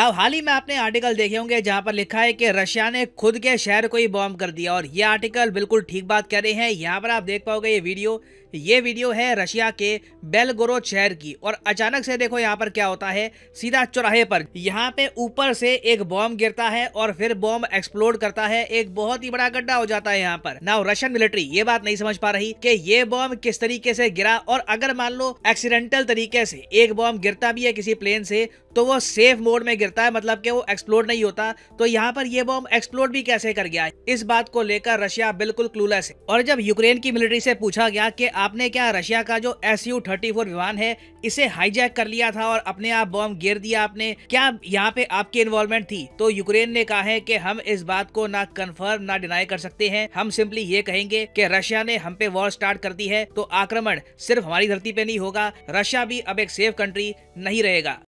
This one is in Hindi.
अब हाल ही में आपने आर्टिकल देखे होंगे जहां पर लिखा है कि रशिया ने खुद के शहर को ही बॉम्ब कर दिया और ये आर्टिकल बिल्कुल ठीक बात कह रहे हैं यहां पर आप देख पाओगे ये वीडियो ये वीडियो है रशिया के बेलगोरो शहर की और अचानक से देखो यहाँ पर क्या होता है सीधा चौराहे पर यहाँ पे ऊपर से एक बॉम्ब गिरता है और फिर बॉम्ब एक्सप्लोड करता है एक बहुत ही बड़ा गड्ढा हो जाता है यहाँ पर ना रशियन मिलिट्री ये बात नहीं समझ पा रही कि ये बॉम्ब किस तरीके से गिरा और अगर मान लो एक्सीडेंटल तरीके से एक बॉम्ब गिरता भी है किसी प्लेन से तो वो सेफ मोड में गिरता है मतलब कि वो एक्सप्लोड नहीं होता तो यहाँ पर ये बॉम्ब एक्सप्लोड भी कैसे कर गया इस बात को लेकर रशिया बिल्कुल क्लूलेस है और जब यूक्रेन की मिलिट्री से पूछा गया कि आपने क्या रशिया का जो एस यू थर्टी फोर विमान है इसे हाईजैक कर लिया था और अपने आप बॉम्ब गिर दिया आपने क्या यहाँ पे आपकी इन्वॉल्वमेंट थी तो यूक्रेन ने कहा है कि हम इस बात को ना कंफर्म ना डिनाई कर सकते हैं हम सिंपली ये कहेंगे कि रशिया ने हम पे वॉर स्टार्ट कर दी है तो आक्रमण सिर्फ हमारी धरती पे नहीं होगा रशिया भी अब एक सेफ कंट्री नहीं रहेगा